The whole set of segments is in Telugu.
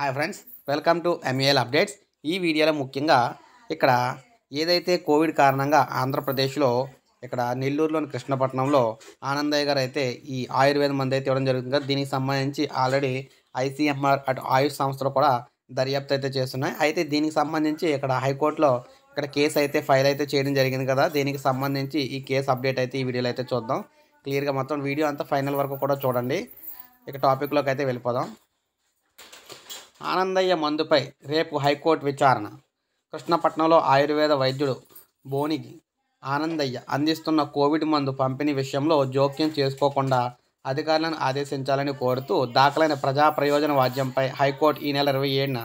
hi friends welcome to MAL updates ఈ వీడియోలో ముఖ్యంగా ఇక్కడ ఏదైతే కోవిడ్ కారణంగా ఆంధ్రప్రదేశ్లో ఇక్కడ నెల్లూరులోని కృష్ణపట్నంలో ఆనందయ్య గారు అయితే ఈ ఆయుర్వేద మంది అయితే ఇవ్వడం జరుగుతుంది దీనికి సంబంధించి ఆల్రెడీ ఐసీఎంఆర్ అటు ఆయుష్ సంస్థలు కూడా దర్యాప్తు అయితే చేస్తున్నాయి అయితే దీనికి సంబంధించి ఇక్కడ హైకోర్టులో ఇక్కడ కేసు అయితే ఫైల్ అయితే చేయడం జరిగింది కదా దీనికి సంబంధించి ఈ కేసు అప్డేట్ అయితే ఈ వీడియోలో అయితే చూద్దాం క్లియర్గా మొత్తం వీడియో అంతా ఫైనల్ వరకు కూడా చూడండి ఇక టాపిక్లోకి అయితే వెళ్ళిపోదాం ఆనందయ్య మందుపై రేపు హైకోర్టు విచారణ కృష్ణపట్నంలో ఆయుర్వేద వైద్యుడు బోనికి ఆనందయ్య అందిస్తున్న కోవిడ్ మందు పంపిణీ విషయంలో జోక్యం చేసుకోకుండా అధికారులను ఆదేశించాలని కోరుతూ దాఖలైన ప్రజా ప్రయోజన వాద్యంపై హైకోర్టు ఈ నెల ఇరవై ఏడున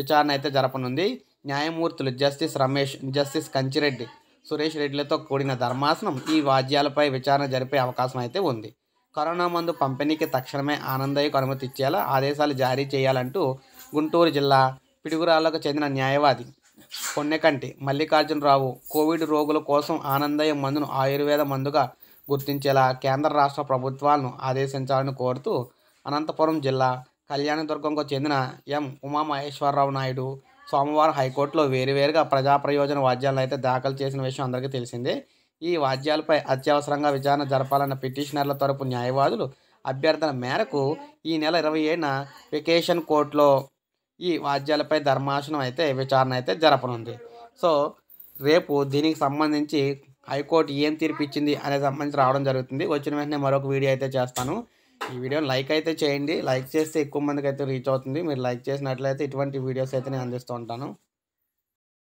విచారణ అయితే జరపనుంది న్యాయమూర్తులు జస్టిస్ రమేష్ జస్టిస్ కంచిరెడ్డి సురేష్ రెడ్డిలతో కూడిన ధర్మాసనం ఈ వాద్యాలపై విచారణ జరిపే అవకాశం అయితే ఉంది కరోనా మందు పంపిణీకి తక్షణమే ఆనందయ్యకు అనుమతి ఇచ్చేలా ఆదేశాలు జారీ చేయాలంటూ గుంటూరు జిల్లా పిడుగురాళ్లకు చెందిన న్యాయవాది కొన్నెకంటి మల్లికార్జునరావు కోవిడ్ రోగుల కోసం ఆనందయ్య మందును ఆయుర్వేద మందుగా గుర్తించేలా కేంద్ర రాష్ట్ర ప్రభుత్వాలను ఆదేశించాలని కోరుతూ అనంతపురం జిల్లా కళ్యాణదుర్గంకు చెందిన ఎం ఉమామహేశ్వరరావు నాయుడు సోమవారం హైకోర్టులో వేరువేరుగా ప్రజాప్రయోజన వాద్యాలను అయితే దాఖలు చేసిన విషయం అందరికీ తెలిసిందే ఈ వాద్యాలపై అత్యవసరంగా విచారణ జరపాలన్న పిటిషనర్ల తరపు న్యాయవాదులు అభ్యర్థన మేరకు ఈ నెల ఇరవై ఏడున వెకేషన్ కోర్టులో ఈ వాద్యాలపై ధర్మాసనం అయితే విచారణ అయితే జరపనుంది సో రేపు దీనికి సంబంధించి హైకోర్టు ఏం ఇచ్చింది అనే సంబంధించి రావడం జరుగుతుంది వచ్చిన వెంటనే మరొక వీడియో అయితే చేస్తాను ఈ వీడియోని లైక్ అయితే చేయండి లైక్ చేస్తే ఎక్కువ మందికి అయితే రీచ్ అవుతుంది మీరు లైక్ చేసినట్లయితే ఇటువంటి వీడియోస్ అయితే నేను అందిస్తూ ఉంటాను